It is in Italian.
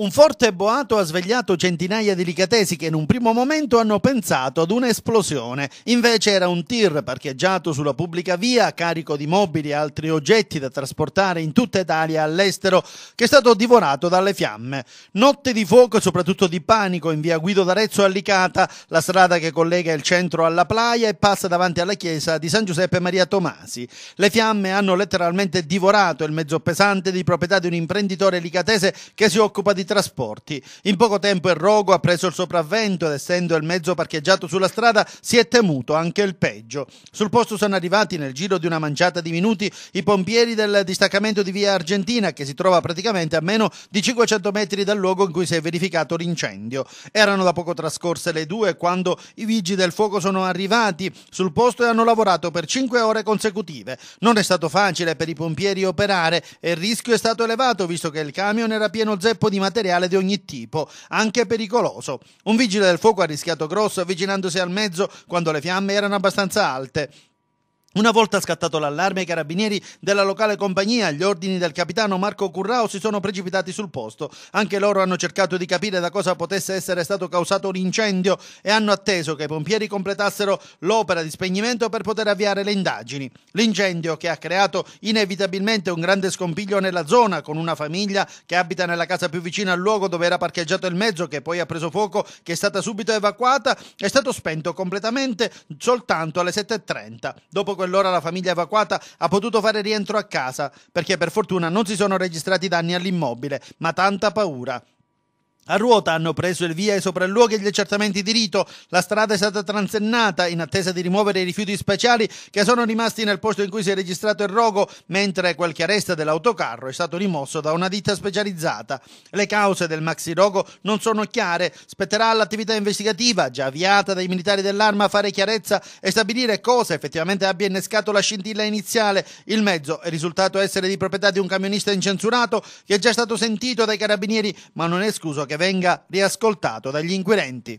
Un forte boato ha svegliato centinaia di licatesi che in un primo momento hanno pensato ad un'esplosione. Invece era un tir parcheggiato sulla pubblica via, carico di mobili e altri oggetti da trasportare in tutta Italia all'estero, che è stato divorato dalle fiamme. Notte di fuoco e soprattutto di panico in via Guido d'Arezzo a Licata, la strada che collega il centro alla playa e passa davanti alla chiesa di San Giuseppe Maria Tomasi. Le fiamme hanno letteralmente divorato il mezzo pesante di proprietà di un imprenditore licatese che si occupa di trasporti. In poco tempo il rogo ha preso il sopravvento ed essendo il mezzo parcheggiato sulla strada si è temuto anche il peggio. Sul posto sono arrivati nel giro di una manciata di minuti i pompieri del distaccamento di via Argentina che si trova praticamente a meno di 500 metri dal luogo in cui si è verificato l'incendio. Erano da poco trascorse le due quando i vigili del fuoco sono arrivati sul posto e hanno lavorato per 5 ore consecutive. Non è stato facile per i pompieri operare e il rischio è stato elevato visto che il camion era pieno zeppo di materia materiale di ogni tipo, anche pericoloso. Un vigile del fuoco ha rischiato grosso avvicinandosi al mezzo quando le fiamme erano abbastanza alte. Una volta scattato l'allarme, i carabinieri della locale compagnia, agli ordini del capitano Marco Currao, si sono precipitati sul posto. Anche loro hanno cercato di capire da cosa potesse essere stato causato l'incendio e hanno atteso che i pompieri completassero l'opera di spegnimento per poter avviare le indagini. L'incendio, che ha creato inevitabilmente un grande scompiglio nella zona, con una famiglia che abita nella casa più vicina al luogo dove era parcheggiato il mezzo, che poi ha preso fuoco, che è stata subito evacuata, è stato spento completamente soltanto alle 7.30. Dopo quell'ora la famiglia evacuata ha potuto fare rientro a casa, perché per fortuna non si sono registrati danni all'immobile, ma tanta paura. A ruota hanno preso il via i sopralluoghi e gli accertamenti di rito. La strada è stata transennata in attesa di rimuovere i rifiuti speciali che sono rimasti nel posto in cui si è registrato il rogo, mentre quel che resta dell'autocarro è stato rimosso da una ditta specializzata. Le cause del maxi rogo non sono chiare. Spetterà all'attività investigativa, già avviata dai militari dell'arma, fare chiarezza e stabilire cosa effettivamente abbia innescato la scintilla iniziale. Il mezzo è risultato essere di proprietà di un camionista incensurato che è già stato sentito dai carabinieri, ma non è scuso che venga riascoltato dagli inquirenti.